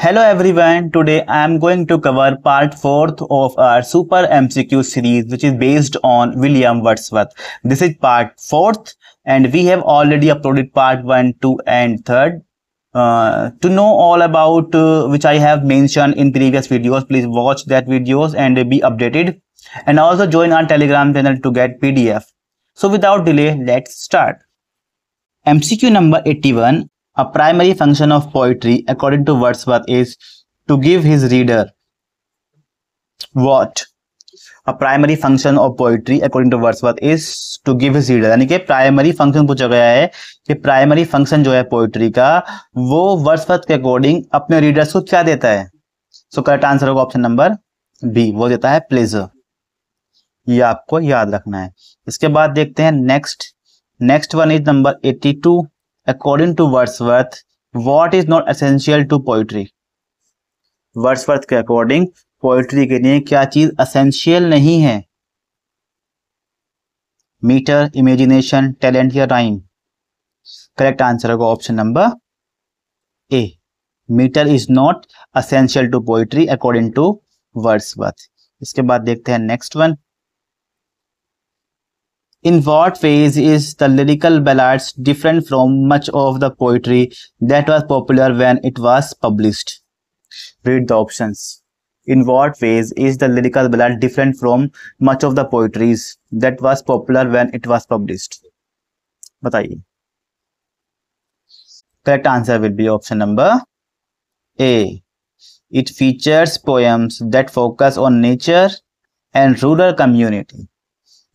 Hello everyone, today I am going to cover part 4th of our Super MCQ series which is based on William Wordsworth. This is part 4th and we have already uploaded part 1, 2 and 3rd. Uh, to know all about uh, which I have mentioned in previous videos, please watch that videos and be updated and also join our telegram channel to get PDF. So without delay, let's start. MCQ number 81 A primary function of poetry, according to Wordsworth, is to give his reader what? A primary function of poetry, according to Wordsworth, is to give his reader. यानी कि primary function पूछा गया है कि primary function जो है poetry का वो Wordsworth के according अपने readers को क्या देता है? सो करेक्ट आंसर होगा ऑप्शन नंबर बी वो देता है प्लेजर ये आपको याद रखना है इसके बाद देखते हैं next next one is number eighty two Wordsworth what is not essential to poetry words Wordsworth के अकॉर्डिंग पोइट्री के लिए क्या चीज असेंशियल नहीं है मीटर इमेजिनेशन टैलेंट या राइम करेक्ट आंसर होगा option number A metre is not essential to poetry according to Wordsworth इसके बाद देखते हैं next one In what ways is the lyrical ballads different from much of the poetry that was popular when it was published? Read the options. In what ways is the lyrical ballad different from much of the poetries that was popular when it was published? बताइए correct answer will be option number A. It features poems that focus on nature and rural community.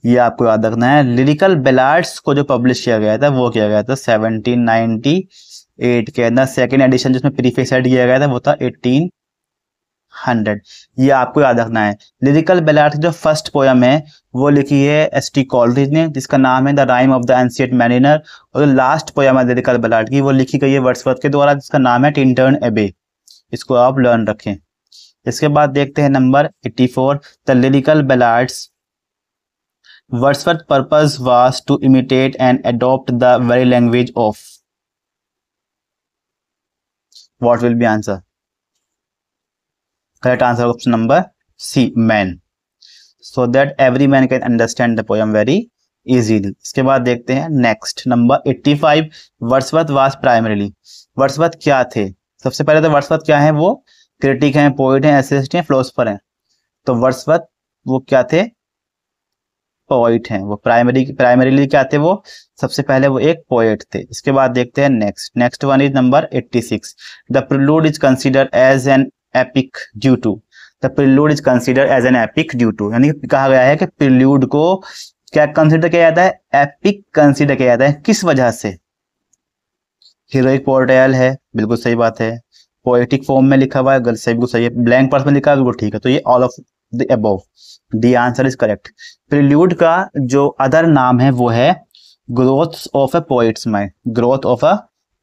ये आपको याद रखना है lyrical बेलार्ड्स को जो publish किया गया था वो किया गया था 1798 के अंदर सेकेंड एडिशन जिसमें प्रीफेस एड किया गया था वो था 1800 ये आपको याद रखना है लिरिकल बेलार्ड जो फर्स्ट पोयम है वो लिखी है एस टी कॉलरिज ने जिसका नाम है the rime of the ancient mariner और जो लास्ट पोयम है लिरिकल बेलार्ड की वो लिखी गई है वर्ड्सवर्थ के द्वारा जिसका नाम है टिंटर्न एबे इसको आप लर्न रखें इसके बाद देखते हैं number eighty four the lyrical ballads Wordsworth purpose was to imitate and adopt the very language of what will be answer correct answer option number C man so that every man can understand the poem very easily इसके बाद देखते हैं next number eighty five Wordsworth was primarily वर्सवत क्या थे सबसे पहले तो वर्सवत क्या है वो क्रिटिक है पोइट है एसिस्ट हैं फिलोसफर है तो वर्सवत वो क्या थे पोइट हैं वो प्राइमरी प्राइमरीली क्या थे वो सबसे पहले वो एक पोइट थे इसके बाद देखते हैं next next one is number 86 the prelude is consider as an epic due to the prelude is consider as an epic due to यानी कहा गया है कि प्रिल्यूड को क्या कंसिडर किया जाता है एपिक कंसिडर किया जाता है किस वजह से हीरोइक पोर्टल है बिल्कुल सही बात है पोएटिक फॉर्म में लिखा हुआ है गलत सही बिल्कुल सही है ब्लैंक पर्स में लिखा है बिल्कुल ठीक है तो ये all of the answer is correct prelude का जो अदर नाम है वो है growth of a poet's mind growth of a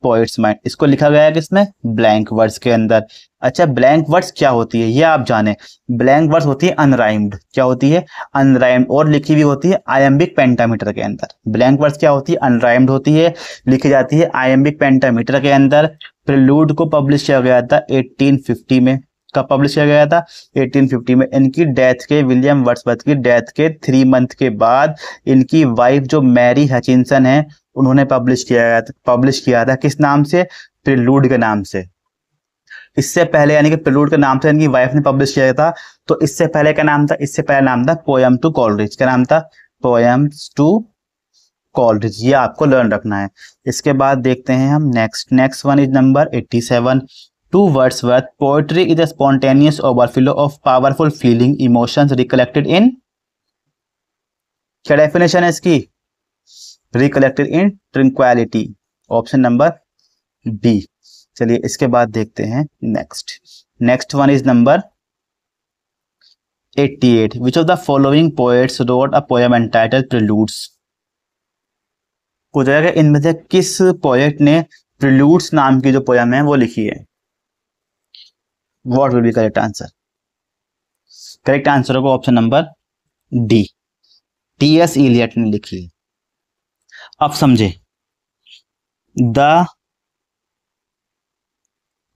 poet's mind इसको लिखा गया है किसमें ब्लैंक वर्ड्स के अंदर अच्छा ब्लैंक वर्ड्स क्या होती है ये आप जाने ब्लैंक वर्ड्स होती है अनराइम्ड क्या होती है अनराइम्ड और लिखी हुई होती है आयम्बिक पेंटामीटर के अंदर ब्लैंक वर्ड्स क्या होती है अनराइम्ड होती है लिखी जाती है आयम्बिक पेंटामीटर के अंदर प्रिलूड को पब्लिश किया गया था 1850 में कब पब्लिश किया गया था 1850 में इनकी डेथ के विलियम वर्सबर्थ की डेथ के थ्री मंथ के बाद इनकी वाइफ जो मैरी हचिनसन है उन्होंने पब्लिश किया गया था पब्लिश किया था किस नाम से प्रिलूड के नाम से इससे पहले यानी कि प्रिलूड के नाम से इनकी वाइफ ने पब्लिश किया था तो इससे पहले का नाम था इससे पहले नाम था पोयम टू कॉलरिज का नाम था पोयम टू कॉलरिज ये आपको लर्न रखना है इसके बाद देखते हैं हम next next one is number eighty seven to Wordsworth poetry is a spontaneous overflow of powerful feeling emotion recollected in क्या डेफिनेशन है इसकी recollected in tranquillity option number B चलिए इसके बाद देखते हैं next next one is number eighty eight which of the following poets wrote a poem entitled preludes पूछा जाएगा इनमें से किस पोएट ने प्रिलूड्स नाम की जो पोयम है वो लिखी है what will be correct answer correct answer होगा option number D T S Eliot ने लिखी अब समझे द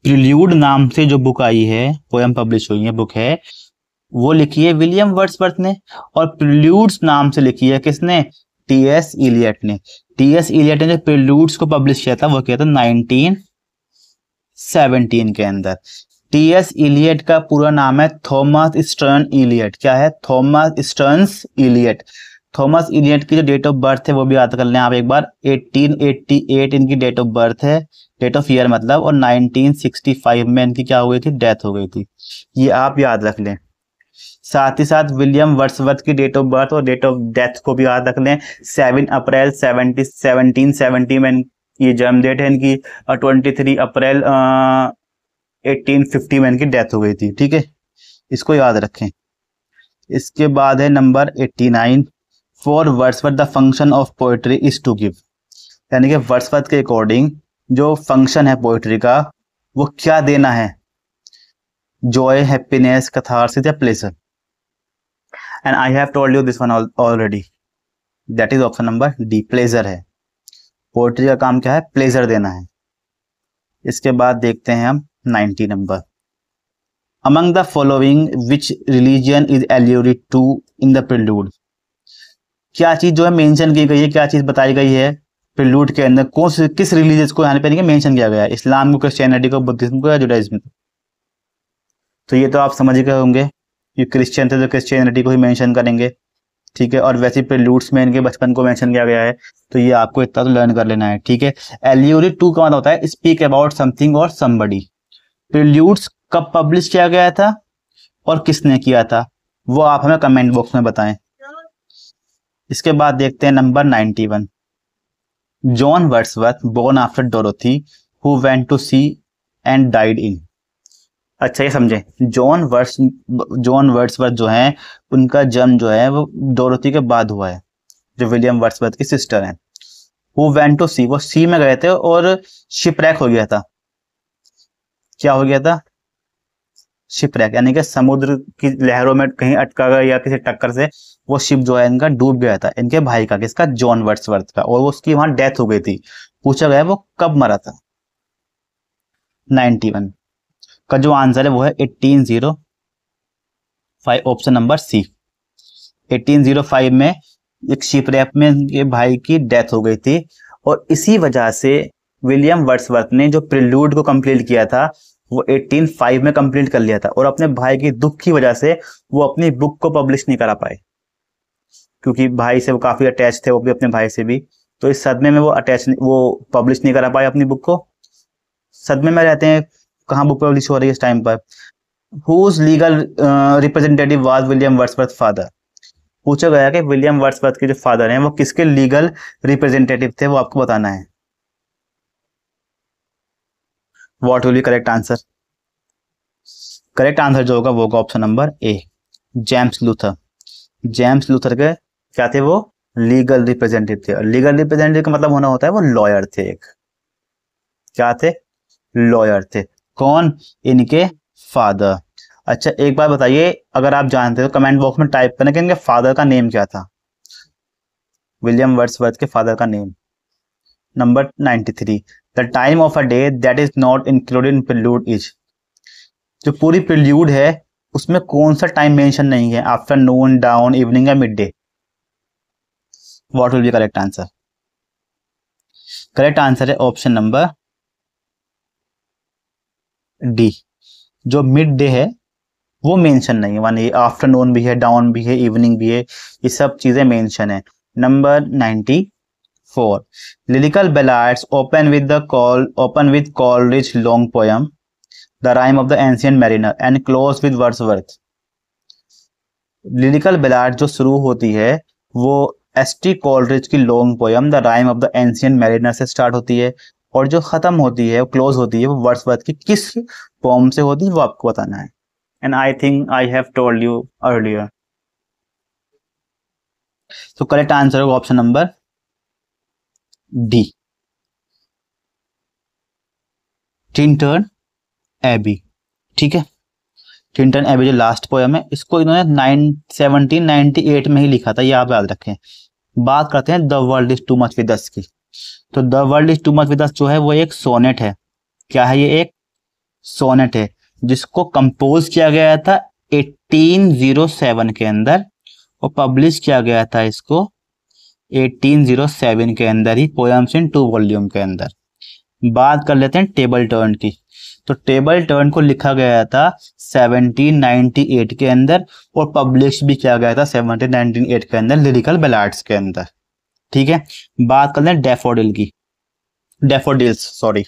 प्रिल्यूड नाम से जो बुक आई है पोएम पब्लिश हुई है बुक है वो लिखी है विलियम वर्ड्सवर्थ ने और प्रिल्यूड्स नाम से लिखी है किसने टी एस इलियट ने टी एस इलियट ने जो प्रिल्यूड्स को पब्लिश किया था वो किया था 1917 के अंदर टी एस इलियट का पूरा नाम है थॉमस स्टर्न इलियट क्या है Thomas Stearns Eliot Thomas Eliot की जो डेट ऑफ बर्थ है वो भी याद कर लें आप एक बार 1888 इनकी डेट ऑफ बर्थ है डेट ऑफ ईयर मतलब और 1965 में इनकी क्या हो गई थी डेथ हो गई थी ये आप याद रख लें साथ ही साथ विलियम वर्सवर्थ की डेट ऑफ बर्थ और डेट ऑफ डेथ को भी याद रख लें seven April seventy seventeen seventy में ये जन्म डेट है इनकी और ट्वेंटी थ्री अप्रैल 1850 में इनकी डेथ हो गई थी ठीक है इसको याद रखें इसके बाद है number 89 for Wordsworth the function of poetry is to give यानी कि वर्ड्सवर्थ के अकॉर्डिंग जो फंक्शन है पोइट्री का वो क्या देना है जॉय हैप्पीनेस कथार्सिस या pleasure and I have told you this one already that is option number D pleasure है पोइट्री का काम क्या है प्लेजर देना है इसके बाद देखते हैं हम 90 number among the following which religion is alluded to in the prelude क्या चीज जो है मेंशन की गई है क्या चीज बताई गई है प्रिलूड के अंदर कौन से किस रिलीजन को यहाँ पे मेंशन किया गया है इस्लाम को क्रिश्चियनिटी को बुद्धिज्म को या जुडाइज्म को तो ये तो आप समझ गए होंगे ये क्रिश्चियन थे तो क्रिश्चियनिटी को ही मेंशन करेंगे ठीक है और वैसे प्रिलूड्स में इनके बचपन को मेंशन किया गया है तो ये आपको इतना तो लर्न कर लेना है ठीक है एलियोरी टू का मतलब होता है स्पीक अबाउट समथिंग और समबडी प्रिल्यूड्स कब पब्लिश किया गया था और किसने किया था वो आप हमें कमेंट बॉक्स में बताएं इसके बाद देखते हैं number 91 John Wordsworth born after Dorothy who went to sea and died in अच्छा ये समझे जॉन वर्स जॉन वर्ड्सवर्थ जो है उनका जन्म जो है वो डोरोथी के बाद हुआ है जो विलियम वर्ड्सवर्थ की सिस्टर है हु वेंट टू सी वो सी में गए थे और शिप्रैक हो गया था क्या हो गया था शिपरैक यानी कि समुद्र की लहरों में कहीं अटका गया या किसी टक्कर से वो शिप जो है इनका डूब गया था इनके भाई का किसका जॉन वर्ड्सवर्थ का और वो उसकी वहां डेथ हो गई थी पूछा गया वो कब मरा था 91 का जो आंसर है वो है 1805 ऑप्शन नंबर सी 1805 में एक शिप रैप में इनके भाई की डेथ हो गई थी और इसी वजह से विलियम वर्ड्सवर्थ ने जो प्रिल्यूड को कंप्लीट किया था वो फाइव में कंप्लीट कर लिया था और अपने भाई के दुख की वजह से वो अपनी बुक को पब्लिश नहीं करा पाए क्योंकि भाई से वो काफ़ी अटैच थे वो भी अपने भाई से भी तो इस सदमे में वो अटैच वो पब्लिश नहीं करा पाए अपनी बुक को सदमे में रहते हैं कहाँ बुक पब्लिश हो रही है इस टाइम पर whose legal representative was William Wordsworth father पूछा गया कि विलियम वर्ड्सवर्थ के जो फादर हैं वो किसके लीगल रिप्रेजेंटेटिव थे वो आपको बताना है what will be correct answer correct answer जो होगा वो होगा option number A James Luther James Luther के क्या थे वो लीगल रिप्रेजेंटेटिव थे और लीगल रिप्रेजेंटेटिव का मतलब होना होता है वो लॉयर थे एक क्या थे लॉयर थे कौन इनके फादर अच्छा एक बार बताइए अगर आप जानते हो कमेंट बॉक्स में टाइप करना कि इनके फादर का नेम क्या था विलियम वर्ड्सवर्थ के फादर का name number three the time of a day that is not included in prelude is जो पूरी प्रिल्यूड है उसमें कौन सा टाइम मेंशन नहीं है आफ्टरनून डाउन इवनिंग या midday what will be correct answer correct answer है ऑप्शन नंबर डी जो मिड डे है वो मेंशन नहीं है मान आफ्टरनून भी है डाउन भी है इवनिंग भी है ये सब चीज़ें मेंशन है number ninety four lyrical Four, open with the call open with call rich long poem the rime of the ancient Ancient and close with Wordsworth lyrical ballad जो शुरू होती है वो एस टी कॉलरिज की long poem the rime of the ancient mariner से start होती है और जो खत्म होती है क्लोज होती है वो वर्ड्स वर्थ की किस पोम से होती है वो आपको बताना है and I think I have told you earlier तो करेक्ट आंसर होगा option number D Tintern Abbey ठीक है टिंटन एबी जो लास्ट पोयम है इसको इन्होंने नाइन सेवनटीन नाइनटी एट में ही लिखा था ये आप याद रखें बात करते हैं the world is too much with us की तो the world is too much with us जो है वो एक सोनेट है क्या है ये एक सोनेट है जिसको कंपोज किया गया था 1807 के अंदर और पब्लिश किया गया था इसको 1807 के अंदर ही पोएम्स इन टू वॉल्यूम के अंदर बात कर लेते हैं टेबल टर्न की तो टेबल टर्न को लिखा गया था 1798 के अंदर और पब्लिश भी किया गया था 1798 के अंदर लिरिकल बेलाट्स के अंदर ठीक है बात लेते हैं डेफोडिल की डेफोडिल्स सॉरी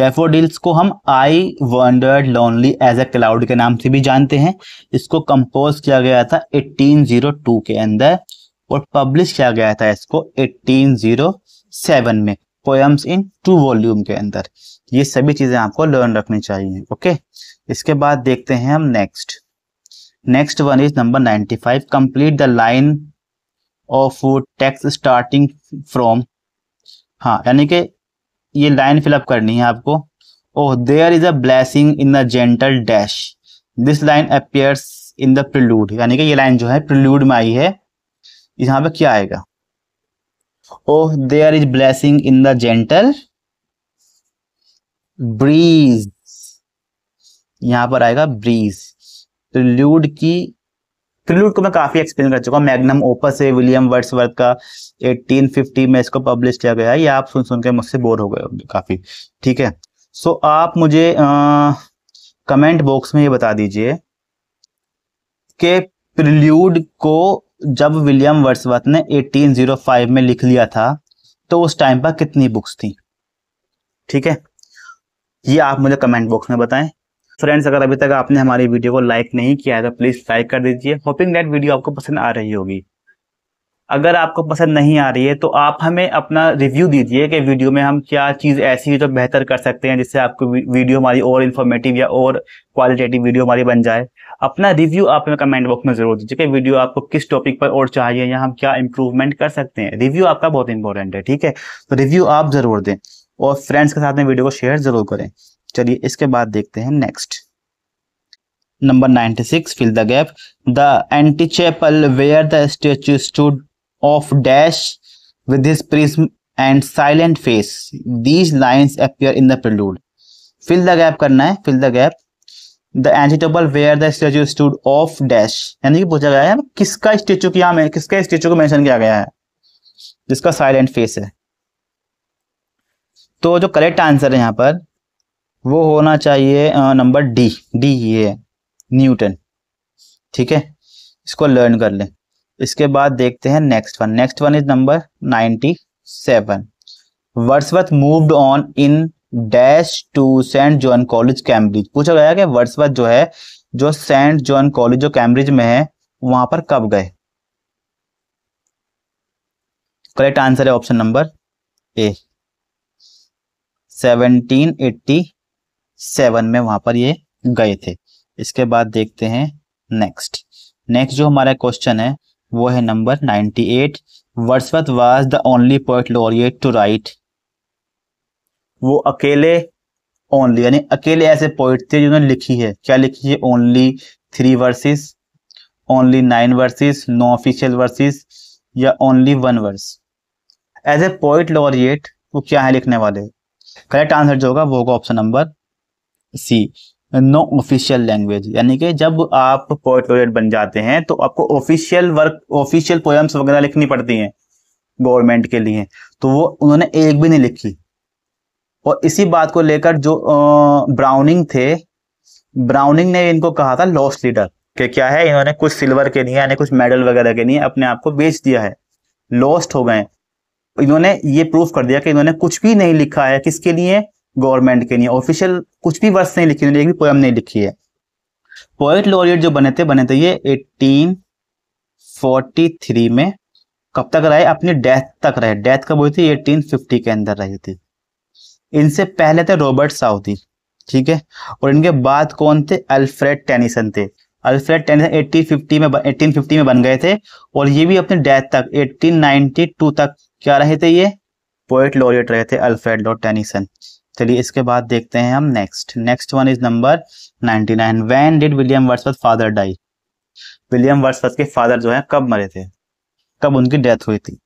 डेफोडिल्स को हम I wandered lonely as a cloud के नाम से भी जानते हैं इसको कंपोज किया गया था 1802 के अंदर और पब्लिश किया गया था इसको 1807 में पोएम्स इन टू वॉल्यूम के अंदर ये सभी चीजें आपको लर्न रखनी चाहिए ओके इसके बाद देखते हैं हम next next one is number 95 complete the line of text starting from हाँ यानी कि ये लाइन फिलअप करनी है आपको oh there is a blessing in the gentle dash this line appears in the prelude यानी कि ये लाइन जो है प्रिल्यूड में आई है यहां पे क्या आएगा oh there is blessing in the gentle breeze यहां पर आएगा ब्रीज त्रिल्यूड की त्रिल्यूड को मैं काफी एक्सप्लेन कर चुका हूँ मैग्नम ओपस है विलियम वर्ड्सवर्थ का 1850 में इसको पब्लिश किया गया है ये आप सुन सुन के मुझसे बोर हो गए होंगे काफी ठीक है सो so, आप मुझे आ, कमेंट बॉक्स में ये बता दीजिए कि प्रिल्यूड को जब विलियम वर्सवर्थ ने 1805 में लिख लिया था तो उस टाइम पर कितनी बुक्स थी ठीक है ये आप मुझे कमेंट बॉक्स में बताएं फ्रेंड्स अगर अभी तक आपने हमारी वीडियो को लाइक नहीं किया है तो प्लीज़ लाइक कर दीजिए होपिंग दैट वीडियो आपको पसंद आ रही होगी अगर आपको पसंद नहीं आ रही है तो आप हमें अपना रिव्यू दीजिए कि वीडियो में हम क्या चीज़ ऐसी है जो बेहतर कर सकते हैं जिससे आपको वीडियो हमारी और इन्फॉर्मेटिव या और क्वालिटेटिव वीडियो हमारी बन जाए अपना रिव्यू आप हमें कमेंट बॉक्स में ज़रूर दीजिए कि वीडियो आपको किस टॉपिक पर और चाहिए या हम क्या इम्प्रूवमेंट कर सकते हैं रिव्यू आपका बहुत इंपॉर्टेंट है ठीक है तो रिव्यू आप ज़रूर दें और फ्रेंड्स के साथ में वीडियो को शेयर ज़रूर करें चलिए इसके बाद देखते हैं next Number 96, fill the the The antechapel where the statue stood of dash with his prism and silent face these lines appear in the prelude fill the gap करना है fill the gap the antechapel where the statue stood of dash यानी कि पूछा गया है किसका statue किया किसका स्टेचू को मैंशन किया गया है जिसका साइलेंट फेस है तो जो करेक्ट आंसर है यहाँ पर वो होना चाहिए नंबर डी डी ये न्यूटन ठीक है इसको लर्न कर लें इसके बाद देखते हैं next one next one is number ninety seven Wordsworth moved on in dash to Saint John College Cambridge पूछा गया कि वर्सवर्थ जो है जो सेंट जॉन कॉलेज जो कैम्ब्रिज में है वहां पर कब गए करेक्ट आंसर है ऑप्शन नंबर ए 1787 में वहां पर ये गए थे इसके बाद देखते हैं नेक्स्ट नेक्स्ट जो हमारा क्वेश्चन है वो है number 98 Wordsworth was the only poet laureate to write वो अकेले ओनली यानी अकेले ऐसे पोइट थे जिन्होंने लिखी है क्या लिखी है only three verses only nine verses no official verses या only one verse as a poet laureate वो क्या है लिखने वाले करेक्ट आंसर जो होगा वो होगा option number C no official language यानी कि जब आप पोएट बन जाते हैं तो आपको ऑफिशियल वर्क ऑफिशियल पोएम्स वगैरह लिखनी पड़ती हैं गवर्नमेंट के लिए तो वो उन्होंने एक भी नहीं लिखी और इसी बात को लेकर जो आ, ब्राउनिंग थे ब्राउनिंग ने इनको कहा था लॉस लीडर कि क्या है इन्होंने कुछ सिल्वर के लिए यानी कुछ मेडल वगैरह के लिए अपने आप को बेच दिया है लॉस्ट हो गए इन्होंने ये प्रूफ कर दिया कि इन्होंने कुछ भी नहीं लिखा है किसके लिए गवर्नमेंट के लिए ऑफिशियल कुछ भी वर्ष नहीं लिखी लेकिन एक भी पोएम नहीं लिखी है पोएट लॉरियट जो बने थे बने थे ये 1843 में कब तक रहे अपनी डेथ तक रहे डेथ कब हुई थी 1850 के अंदर रही थी इनसे पहले थे रॉबर्ट साउथी ठीक है और इनके बाद कौन थे अल्फ्रेड टेनिसन थे अल्फ्रेड टेनिसन 1850 में 1850 में बन गए थे और ये भी अपने डेथ तक 1892 तक क्या रहे थे ये पोएट लॉरियट रहे थे अल्फ्रेड लॉर्ड टेनिसन चलिए इसके बाद देखते हैं हम next next one is number ninety nine when did William Wordsworth father die William Wordsworth के फादर जो है कब मरे थे कब उनकी डेथ हुई थी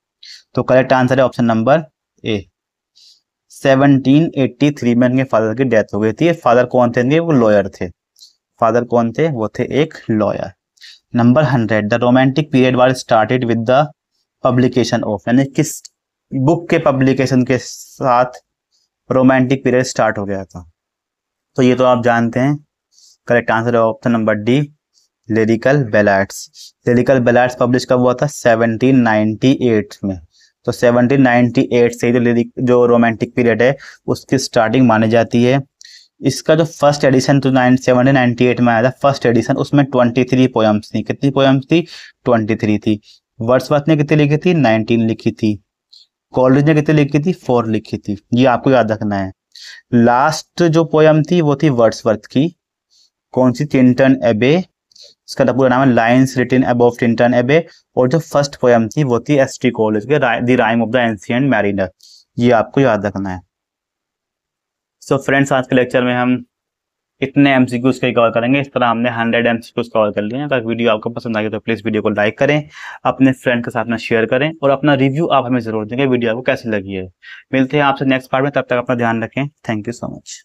तो करेक्ट आंसर है ऑप्शन नंबर ए 1783 में उनके फादर की डेथ हो गई थी फादर कौन थे वो लॉयर थे फादर कौन थे वो थे एक lawyer number hundred the romantic period was started with the publication of यानी किस बुक के पब्लिकेशन के साथ रोमांटिक पीरियड स्टार्ट हो गया था तो ये तो आप जानते हैं करेक्ट आंसर है option number D lyrical ballads lyrical ballads publish कब हुआ था 1798 में तो 1798 से तो जो जो रोमांटिक पीरियड है उसकी स्टार्टिंग मानी जाती है इसका जो फर्स्ट एडिशन तो नाइन सेवनटीन नाइनटी एट में आया था फर्स्ट एडिशन उसमें ट्वेंटी थ्री पोएम्स थी कितनी पोएम्स थी ट्वेंटी थ्री थी वर्ड्स ने कितनी लिखी थी नाइनटीन लिखी थी कॉलेज ने कितनी लिखी थी फोर लिखी थी ये आपको याद रखना है लास्ट जो पोयम थी वो थी वर्ड्स की कौन सी टिंटन एबे इसका तो पूरा नाम है लाइन्स रिटन अब टिंटन एबे और जो फर्स्ट पोयम थी वो थी एस टी कॉलेज के the rime of the ancient mariner ये आपको याद रखना है सो so फ्रेंड्स आज के लेक्चर में हम इतने एम सी क्यूज कवर करेंगे इस तरह हमने हंड्रेड क्यूज कवर कर लिए अगर वीडियो आपको पसंद आ गया तो प्लीज़ वीडियो को लाइक करें अपने फ्रेंड के साथ में शेयर करें और अपना रिव्यू आप हमें जरूर देंगे वीडियो आपको कैसी लगी है मिलते हैं आपसे नेक्स्ट पार्ट में तब तक अपना ध्यान रखें थैंक यू सो मच